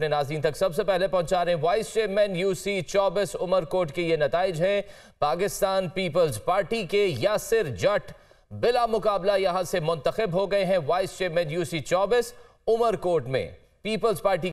अपने नाजीन तक सबसे पहले पहुंचा रहे वाइस चेयरमैन यूसी चौबीस उमरकोट के ये नतज हैं पाकिस्तान पीपल्स पार्टी के यासिर जट बिला मुकाबला यहां से मुंतखब हो गए हैं वाइस चेयरमैन यूसी चौबीस उमरकोट में पीपल्स पार्टी